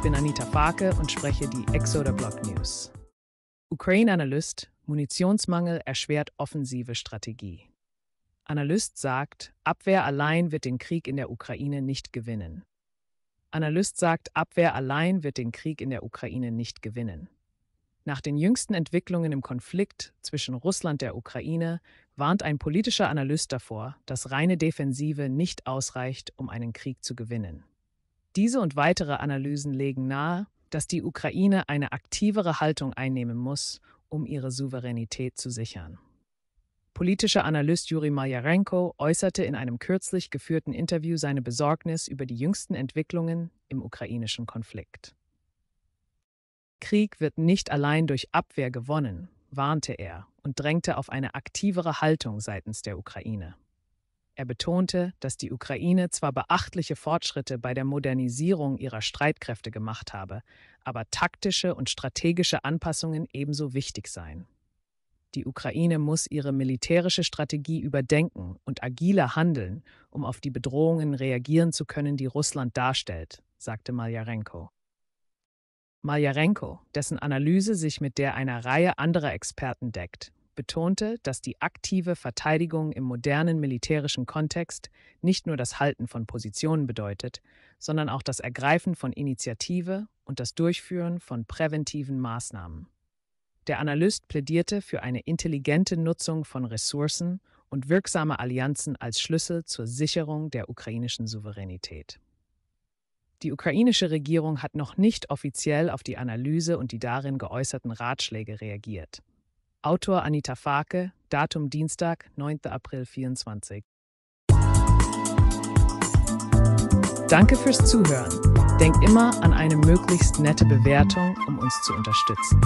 Ich bin Anita Farke und spreche die Exoder Block News. Ukraine-Analyst, Munitionsmangel erschwert offensive Strategie. Analyst sagt, Abwehr allein wird den Krieg in der Ukraine nicht gewinnen. Analyst sagt, Abwehr allein wird den Krieg in der Ukraine nicht gewinnen. Nach den jüngsten Entwicklungen im Konflikt zwischen Russland und der Ukraine warnt ein politischer Analyst davor, dass reine Defensive nicht ausreicht, um einen Krieg zu gewinnen. Diese und weitere Analysen legen nahe, dass die Ukraine eine aktivere Haltung einnehmen muss, um ihre Souveränität zu sichern. Politischer Analyst Juri Majarenko äußerte in einem kürzlich geführten Interview seine Besorgnis über die jüngsten Entwicklungen im ukrainischen Konflikt. Krieg wird nicht allein durch Abwehr gewonnen, warnte er und drängte auf eine aktivere Haltung seitens der Ukraine. Er betonte, dass die Ukraine zwar beachtliche Fortschritte bei der Modernisierung ihrer Streitkräfte gemacht habe, aber taktische und strategische Anpassungen ebenso wichtig seien. Die Ukraine muss ihre militärische Strategie überdenken und agiler handeln, um auf die Bedrohungen reagieren zu können, die Russland darstellt, sagte Maljarenko. Maljarenko, dessen Analyse sich mit der einer Reihe anderer Experten deckt, betonte, dass die aktive Verteidigung im modernen militärischen Kontext nicht nur das Halten von Positionen bedeutet, sondern auch das Ergreifen von Initiative und das Durchführen von präventiven Maßnahmen. Der Analyst plädierte für eine intelligente Nutzung von Ressourcen und wirksame Allianzen als Schlüssel zur Sicherung der ukrainischen Souveränität. Die ukrainische Regierung hat noch nicht offiziell auf die Analyse und die darin geäußerten Ratschläge reagiert. Autor Anita Farke, Datum Dienstag, 9. April 24. Danke fürs Zuhören. Denk immer an eine möglichst nette Bewertung, um uns zu unterstützen.